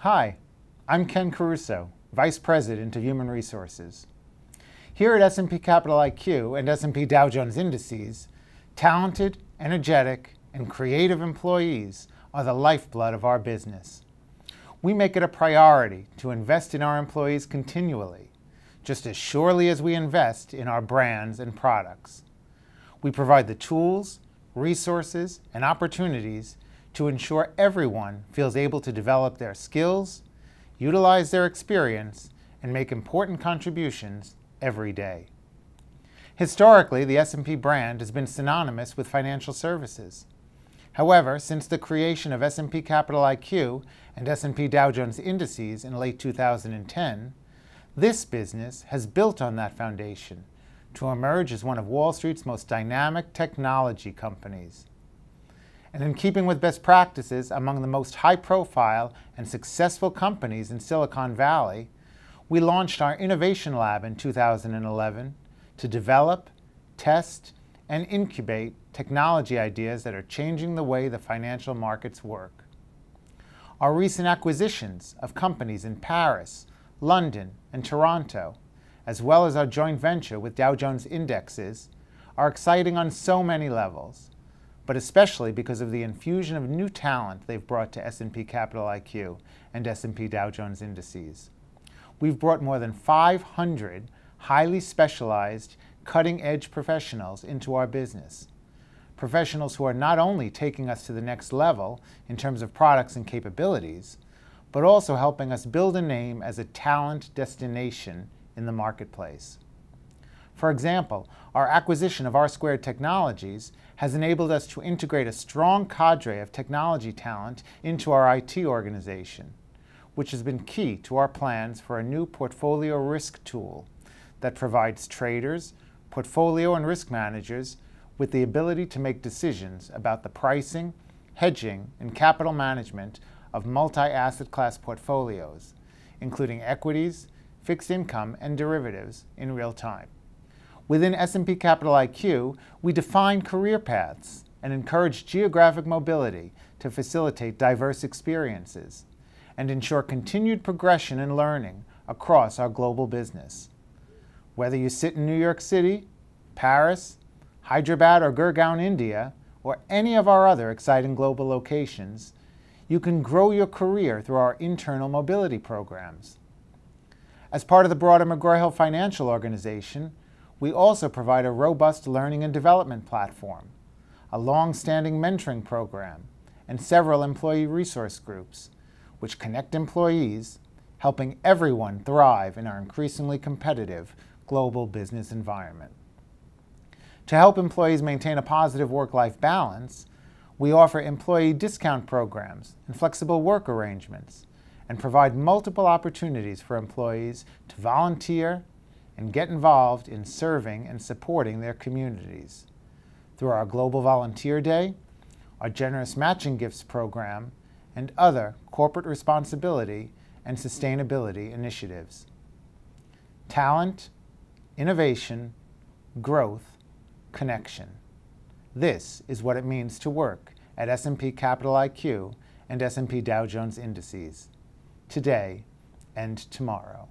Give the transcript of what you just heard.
Hi, I'm Ken Caruso, Vice President of Human Resources. Here at S&P Capital IQ and S&P Dow Jones Indices, talented, energetic, and creative employees are the lifeblood of our business. We make it a priority to invest in our employees continually, just as surely as we invest in our brands and products. We provide the tools, resources, and opportunities to ensure everyone feels able to develop their skills, utilize their experience, and make important contributions every day. Historically, the S&P brand has been synonymous with financial services. However, since the creation of S&P Capital IQ and S&P Dow Jones Indices in late 2010, this business has built on that foundation to emerge as one of Wall Street's most dynamic technology companies and in keeping with best practices among the most high profile and successful companies in Silicon Valley, we launched our Innovation Lab in 2011 to develop, test, and incubate technology ideas that are changing the way the financial markets work. Our recent acquisitions of companies in Paris, London, and Toronto, as well as our joint venture with Dow Jones Indexes, are exciting on so many levels but especially because of the infusion of new talent they've brought to S&P Capital IQ and S&P Dow Jones indices. We've brought more than 500 highly specialized, cutting-edge professionals into our business. Professionals who are not only taking us to the next level in terms of products and capabilities, but also helping us build a name as a talent destination in the marketplace. For example, our acquisition of R Squared Technologies has enabled us to integrate a strong cadre of technology talent into our IT organization, which has been key to our plans for a new portfolio risk tool that provides traders, portfolio and risk managers with the ability to make decisions about the pricing, hedging, and capital management of multi-asset class portfolios, including equities, fixed income, and derivatives in real time. Within S&P Capital IQ, we define career paths and encourage geographic mobility to facilitate diverse experiences and ensure continued progression and learning across our global business. Whether you sit in New York City, Paris, Hyderabad or Gurgaon, India, or any of our other exciting global locations, you can grow your career through our internal mobility programs. As part of the broader McGraw-Hill Financial Organization, we also provide a robust learning and development platform, a long-standing mentoring program, and several employee resource groups, which connect employees, helping everyone thrive in our increasingly competitive global business environment. To help employees maintain a positive work-life balance, we offer employee discount programs and flexible work arrangements, and provide multiple opportunities for employees to volunteer and get involved in serving and supporting their communities. Through our Global Volunteer Day, our generous matching gifts program, and other corporate responsibility and sustainability initiatives. Talent, innovation, growth, connection. This is what it means to work at S&P Capital IQ and S&P Dow Jones Indices, today and tomorrow.